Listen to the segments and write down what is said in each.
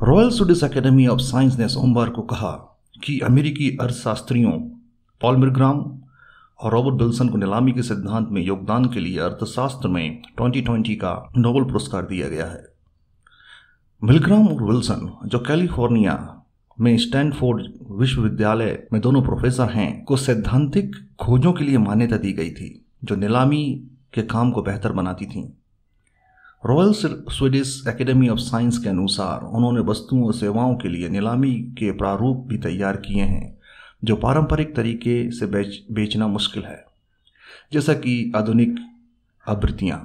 royal Swedish Academy of Science ने सोमवार को कहा कि अमेरिकी अर्थशास्त्रियों पॉल मिर्ग्राम और रॉबर्ट बिल्सन को नीलामी के सिद्धांत में योगदान के लिए अर्थशास्त्र में 2020 का नोबल पुरस्कार दिया गया है मिलग्राम और विल्सन जो कैलिफोर्निया में स्टैनफोर्ड विश्वविद्यालय में दोनों प्रोफेसर हैं को सैद्धांतिक खोजों के लिए मान्यता दी गई थी जो नीलामी के काम को बेहतर बनाती थीं Royal Swedish Academy of Science के अनुसार उन्होंने वस्तुओं और सेवाओं के लिए नीलामी के प्रारूप भी तैयार किए हैं जो पारंपरिक तरीके से बेच बेचना मुश्किल है जैसा कि आधुनिक आवृत्तियाँ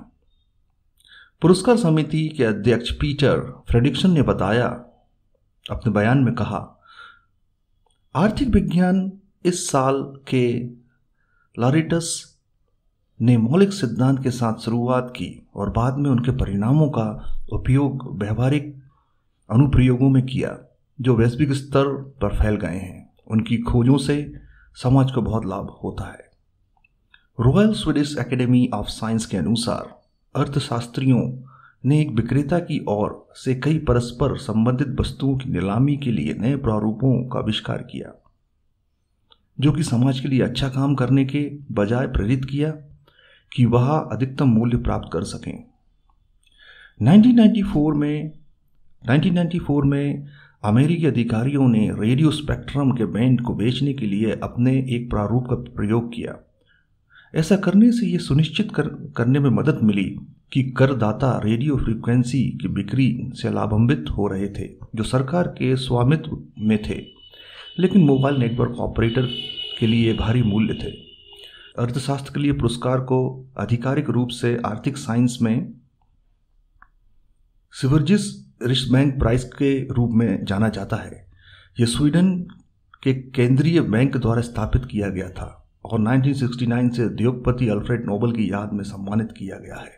पुरस्कार समिति के अध्यक्ष पीटर फ्रेडिक्सन ने बताया अपने बयान में कहा आर्थिक विज्ञान इस साल के लॉरिटस ने मौलिक सिद्धांत के साथ शुरुआत की और बाद में उनके परिणामों का उपयोग व्यवहारिक अनुप्रयोगों में किया जो वैश्विक स्तर पर फैल गए हैं उनकी खोजों से समाज को बहुत लाभ होता है Royal Swedish Academy of Science के अनुसार अर्थशास्त्रियों ने एक विक्रेता की ओर से कई परस्पर संबंधित वस्तुओं की नीलामी के लिए नए प्रारूपों का आविष्कार किया जो कि समाज के लिए अच्छा काम करने के बजाय प्रेरित किया कि वह अधिकतम मूल्य प्राप्त कर सकें 1994 में 1994 में अमेरिकी अधिकारियों ने रेडियो स्पेक्ट्रम के बैंड को बेचने के लिए अपने एक प्रारूप का प्रयोग किया ऐसा करने से ये सुनिश्चित कर, करने में मदद मिली कि करदाता रेडियो फ्रीक्वेंसी की बिक्री से लाभान्वित हो रहे थे जो सरकार के स्वामित्व में थे लेकिन मोबाइल नेटवर्क ऑपरेटर के लिए भारी मूल्य थे अर्थशास्त्र के लिए पुरस्कार को आधिकारिक रूप से आर्थिक साइंस में सिवरजिस रिस्क प्राइस के रूप में जाना जाता है यह स्वीडन के केंद्रीय बैंक द्वारा स्थापित किया गया था और 1969 से उद्योगपति अल्फ्रेड नोबल की याद में सम्मानित किया गया है